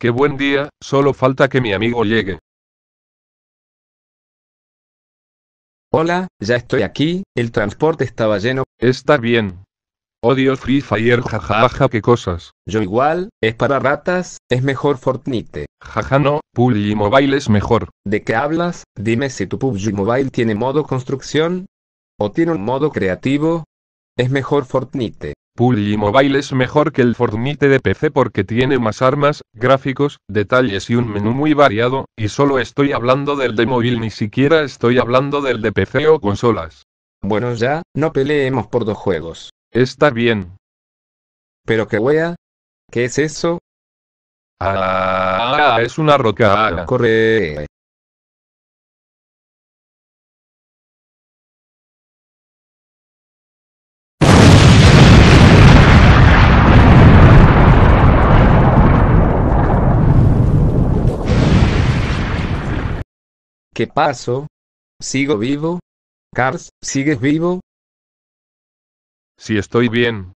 Qué buen día, solo falta que mi amigo llegue. Hola, ya estoy aquí, el transporte estaba lleno. Está bien. Odio oh Free Fire, jajaja, qué cosas. Yo igual, es para ratas, es mejor Fortnite. Jaja no, PUBG Mobile es mejor. ¿De qué hablas? Dime si tu PUBG Mobile tiene modo construcción. ¿O tiene un modo creativo? Es mejor Fortnite. PUBG Mobile es mejor que el Fortnite de PC porque tiene más armas, gráficos, detalles y un menú muy variado, y solo estoy hablando del de móvil, ni siquiera estoy hablando del de PC o consolas. Bueno ya, no peleemos por dos juegos. Está bien. Pero qué wea. ¿Qué es eso? Ah, es una roca. Corre. ¿Qué pasó? ¿Sigo vivo? ¿Cars, sigues vivo? Si estoy bien,